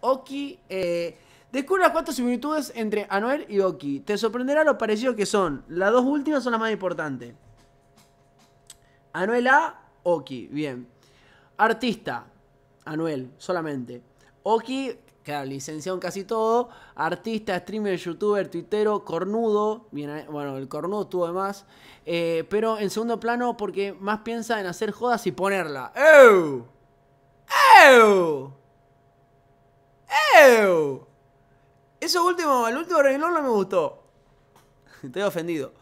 Oki. Eh, descubre las similitudes entre Anuel y Oki. Te sorprenderá lo parecido que son. Las dos últimas son las más importantes. Anuel A, Oki, bien. Artista, Anuel, solamente. Oki, claro, licenciado en casi todo. Artista, streamer, youtuber, tuitero, cornudo. Eh, bueno, el cornudo tuvo de más. Eh, pero en segundo plano porque más piensa en hacer jodas y ponerla. ¡Ew! ¡Ew! ¡Ew! Eso último, el último renglón no me gustó. Estoy ofendido.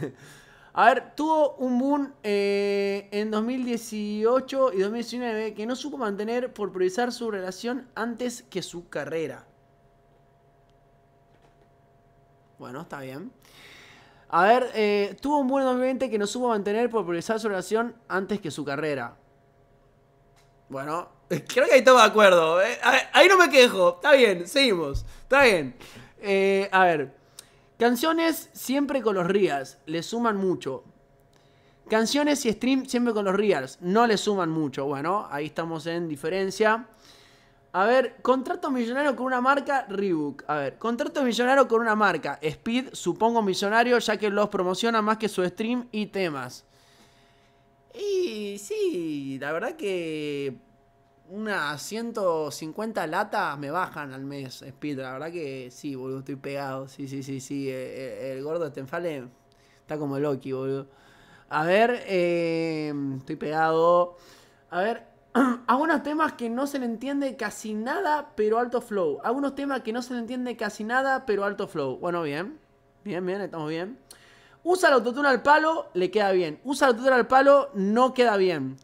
A ver, tuvo un boom eh, en 2018 y 2019 que no supo mantener por priorizar su relación antes que su carrera. Bueno, está bien. A ver, eh, tuvo un boom en 2020 que no supo mantener por priorizar su relación antes que su carrera. Bueno, creo que ahí estamos de acuerdo. ¿eh? ahí no me quejo. Está bien, seguimos. Está bien. Eh, a ver. Canciones siempre con los rías Le suman mucho. Canciones y stream siempre con los ríos No le suman mucho. Bueno, ahí estamos en diferencia. A ver, contrato millonario con una marca, Rebook. A ver, contrato millonario con una marca, Speed, supongo millonario, ya que los promociona más que su stream y temas. Y sí, la verdad que unas 150 latas me bajan al mes, Speed. La verdad que sí, boludo, estoy pegado. Sí, sí, sí, sí. Eh, el, gordo gordo Stenfale está como Loki, boludo. A ver, eh, estoy pegado. A ver, algunos temas que no se le entiende casi nada, pero alto flow. Algunos temas que no se le entiende casi nada, pero alto flow. Bueno, bien. Bien, bien, estamos bien. Usa el autotune al palo, le queda bien. Usa el autotune al palo, no queda bien.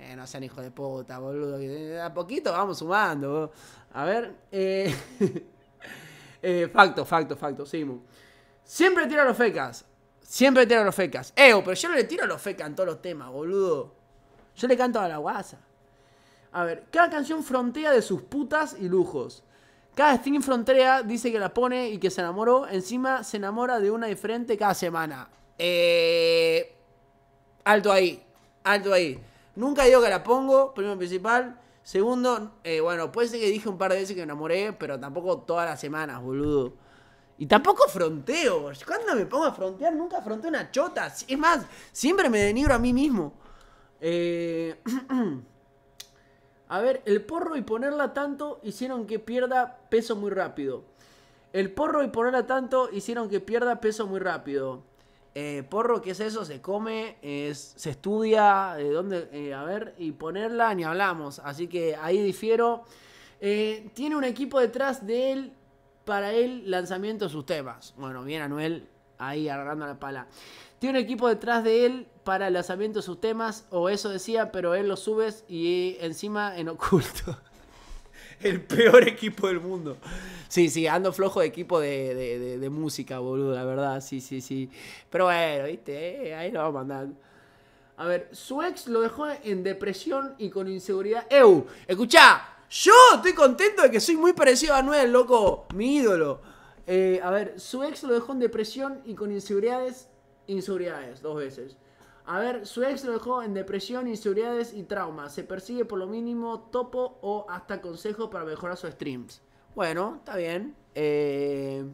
Eh, no sean hijo de puta, boludo. A poquito vamos sumando. A ver. Eh... eh, facto, facto, facto. Simu. Siempre tira los fecas. Siempre tira los fecas. Eo, pero yo no le tiro los fecas en todos los temas, boludo. Yo le canto a la guasa. A ver, cada canción frontea de sus putas y lujos. Cada stream frontea, dice que la pone y que se enamoró. Encima se enamora de una diferente cada semana. Eh, alto ahí, alto ahí. Nunca digo que la pongo, primero principal. Segundo, eh, bueno, puede ser que dije un par de veces que me enamoré, pero tampoco todas las semanas, boludo. Y tampoco fronteo. Cuando me pongo a frontear, nunca fronteo una chota. Es más, siempre me denigro a mí mismo. Eh... a ver, el porro y ponerla tanto hicieron que pierda peso muy rápido. El porro y ponerla tanto hicieron que pierda peso muy rápido. Eh, porro, ¿qué es eso? Se come, se estudia, ¿de ¿dónde? Eh, a ver, y ponerla ni hablamos. Así que ahí difiero. Eh, tiene un equipo detrás de él para el lanzamiento de sus temas. Bueno, bien, Anuel, ahí agarrando la pala. Tiene un equipo detrás de él para el lanzamiento de sus temas, o eso decía, pero él lo subes y encima en oculto. el peor equipo del mundo. Sí, sí, ando flojo de equipo de, de, música, boludo, la verdad, sí, sí, sí. Pero bueno, viste, eh, ahí lo vamos a mandar A ver, su ex lo dejó en depresión y con inseguridad. eu Escuchá, yo estoy contento de que soy muy parecido a Noel, loco, mi ídolo. Eh, a ver, su ex lo dejó en depresión y con inseguridades, inseguridades, dos veces. A ver, su ex lo dejó en depresión, inseguridades y trauma. Se persigue por lo mínimo topo o hasta consejo para mejorar sus streams. Bueno, está bien. Eh,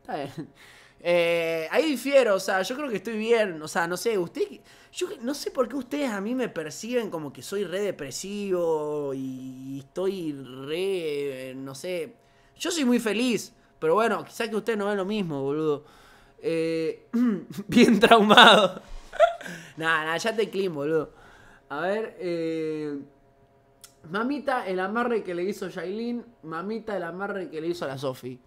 está bien. Eh, ahí difiero, o sea, yo creo que estoy bien. O sea, no sé, usted. Yo no sé por qué ustedes a mí me perciben como que soy re depresivo y estoy re. No sé. Yo soy muy feliz, pero bueno, quizá que usted no ve lo mismo, boludo. Eh, bien traumado. Nada, ya te clean, boludo. A ver, eh, Mamita, el amarre que le hizo Jailin. Mamita, el amarre que le hizo a la Sofi.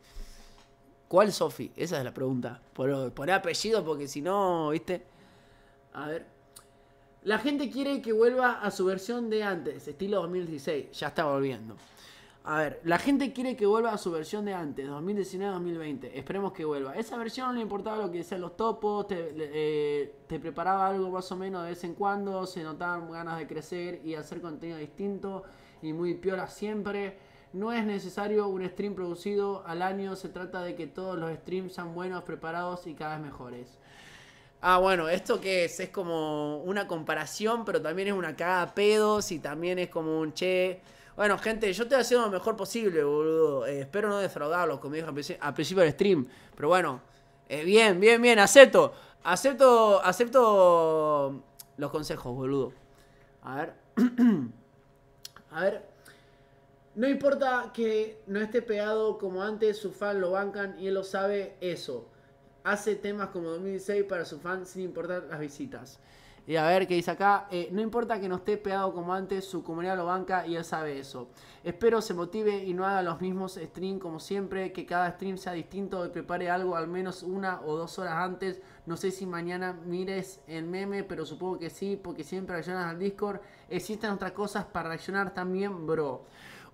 ¿Cuál Sofi? Esa es la pregunta. Por apellido porque si no, ¿viste? A ver. La gente quiere que vuelva a su versión de antes, estilo 2016. Ya está volviendo. A ver, la gente quiere que vuelva a su versión de antes, 2019-2020. Esperemos que vuelva. Esa versión no le importaba lo que decían los topos, eh, te, preparaba algo más o menos de vez en cuando, se notaban ganas de crecer y hacer contenido distinto y muy a siempre. No es necesario un stream producido al año, se trata de que todos los streams sean buenos, preparados y cada vez mejores. Ah, bueno, esto que es, es como una comparación, pero también es una cagada pedos y también es como un che bueno, gente, yo estoy haciendo lo mejor posible, boludo. Eh, espero no defraudarlo, como dije al principio del stream. Pero bueno, eh, bien, bien, bien, acepto. Acepto, acepto los consejos, boludo. A ver. A ver. No importa que no esté pegado como antes, su fan lo bancan y él lo sabe eso. Hace temas como 2006 para su fan sin importar las visitas. Y a ver qué dice acá. Eh, no importa que no esté pegado como antes, su comunidad lo banca y él sabe eso. Espero se motive y no haga los mismos streams como siempre, que cada stream sea distinto y prepare algo al menos una o dos horas antes. No sé si mañana mires el meme, pero supongo que sí, porque siempre reaccionas al Discord. Existen otras cosas para reaccionar también, bro.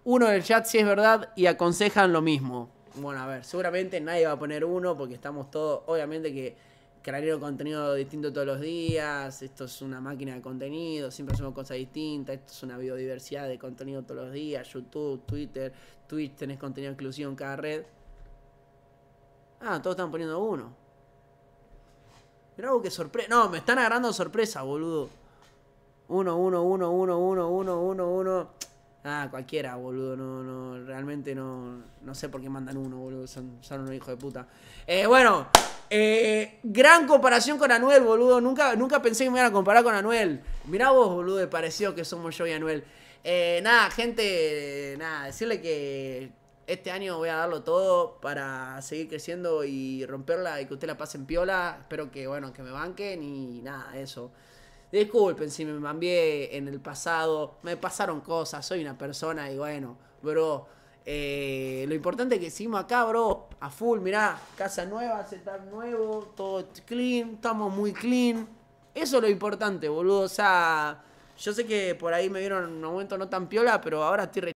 Uno del chat si es verdad y aconsejan lo mismo. Bueno, a ver, seguramente nadie va a poner uno porque estamos todos, obviamente que crear contenido distinto todos los días, esto es una máquina de contenido, siempre hacemos cosas distintas, esto es una biodiversidad de contenido todos los días, YouTube, Twitter, Twitch, tenés contenido exclusivo en cada red. Ah, todos están poniendo uno. pero algo que sorpresa. No, me están agarrando sorpresa, boludo. Uno, uno, uno, uno, uno, uno, uno, uno. Ah, cualquiera, boludo. No, no, realmente no, sé por qué mandan uno, boludo. Son, son unos hijos de puta. Eh, bueno, eh, gran comparación con Anuel, boludo. Nunca, nunca pensé que me iban a comparar con Anuel. Mirá vos, boludo, de parecido que somos yo y Anuel. Eh, nada, gente, nada, decirle que este año voy a darlo todo para seguir creciendo y romperla y que usted la pase en piola. Espero que, bueno, que me banquen y nada, eso. Disculpen si me mambié en el pasado, me pasaron cosas, soy una persona y bueno, bro, eh, lo importante es que seguimos acá, bro a full, mirá, casa nueva, setup nuevo, todo clean, estamos muy clean. Eso es lo importante, boludo. O sea, yo sé que por ahí me vieron un momento no tan piola, pero ahora estoy re